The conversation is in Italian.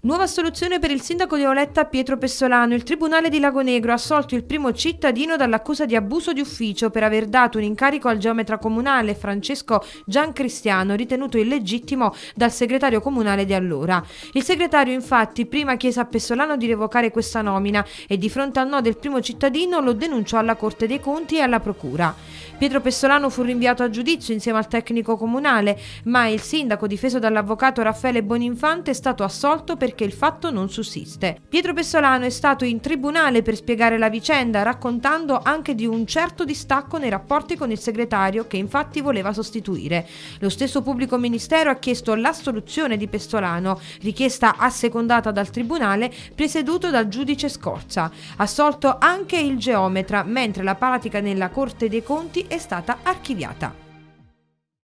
Nuova soluzione per il sindaco di Oletta Pietro Pessolano. Il Tribunale di Lagonegro ha assolto il primo cittadino dall'accusa di abuso di ufficio per aver dato un incarico al geometra comunale Francesco Giancristiano, ritenuto illegittimo dal segretario comunale di allora. Il segretario infatti prima chiese a Pessolano di revocare questa nomina e di fronte al no del primo cittadino lo denunciò alla Corte dei Conti e alla Procura. Pietro Pessolano fu rinviato a giudizio insieme al tecnico comunale, ma il sindaco, difeso dall'avvocato Raffaele Boninfante, è stato assolto perché il fatto non sussiste. Pietro Pessolano è stato in tribunale per spiegare la vicenda, raccontando anche di un certo distacco nei rapporti con il segretario che infatti voleva sostituire. Lo stesso pubblico ministero ha chiesto l'assoluzione di Pessolano, richiesta assecondata dal tribunale presieduto dal giudice Scorza. Assolto anche il geometra, mentre la pratica nella Corte dei Conti è stata archiviata.